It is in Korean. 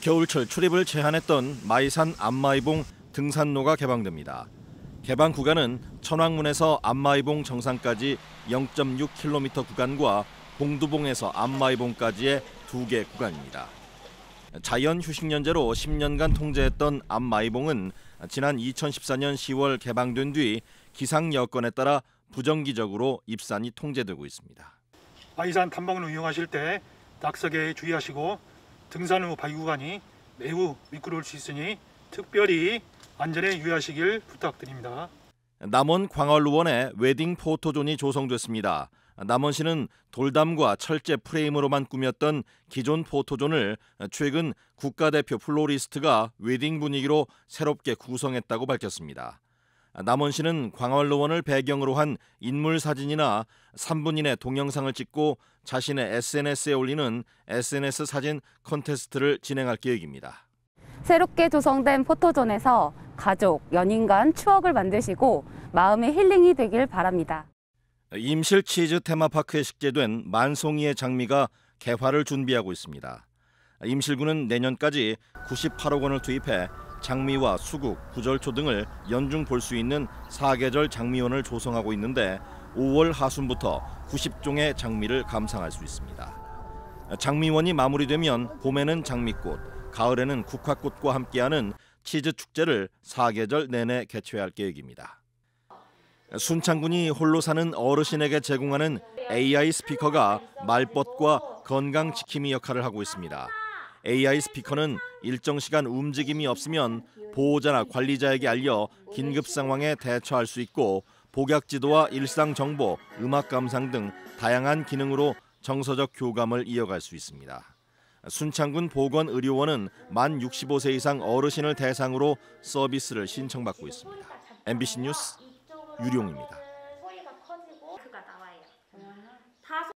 겨울철 출입을 제한했던 마이산 안마이봉 등산로가 개방됩니다. 개방 구간은 천왕문에서 안마이봉 정상까지 0.6km 구간과 봉두봉에서 안마이봉까지의 두 개 구간입니다. 자연 휴식연제로 10년간 통제했던 안마이봉은 지난 2014년 10월 개방된 뒤 기상 여건에 따라 부정기적으로 입산이 통제되고 있습니다. 마이산 탐방을 이용하실 때 낙석에 주의하시고 등산 후 바위 구간이 매우 미끄러울 수 있으니 특별히 안전에 유의하시길 부탁드립니다. 남원 광활루원에 웨딩 포토존이 조성됐습니다. 남원시는 돌담과 철제 프레임으로만 꾸몄던 기존 포토존을 최근 국가대표 플로리스트가 웨딩 분위기로 새롭게 구성했다고 밝혔습니다. 남원 씨는 광활로원을 배경으로 한 인물 사진이나 3분 이내 동영상을 찍고 자신의 SNS에 올리는 SNS 사진 컨테스트를 진행할 계획입니다. 새롭게 조성된 포토존에서 가족, 연인 간 추억을 만드시고 마음의 힐링이 되길 바랍니다. 임실 치즈 테마파크에 식재된 만송이의 장미가 개화를 준비하고 있습니다. 임실군은 내년까지 98억 원을 투입해 장미와 수국, 구절초 등을 연중 볼 수 있는 사계절 장미원을 조성하고 있는데 5월 하순부터 90종의 장미를 감상할 수 있습니다. 장미원이 마무리되면 봄에는 장미꽃, 가을에는 국화꽃과 함께하는 치즈 축제를 사계절 내내 개최할 계획입니다. 순창군이 홀로 사는 어르신에게 제공하는 AI 스피커가 말벗과 건강 지킴이 역할을 하고 있습니다. AI 스피커는 일정 시간 움직임이 없으면 보호자나 관리자에게 알려 긴급 상황에 대처할 수 있고 복약 지도와 일상 정보, 음악 감상 등 다양한 기능으로 정서적 교감을 이어갈 수 있습니다. 순창군 보건의료원은 만 65세 이상 어르신을 대상으로 서비스를 신청받고 있습니다. MBC 뉴스 유룡입니다.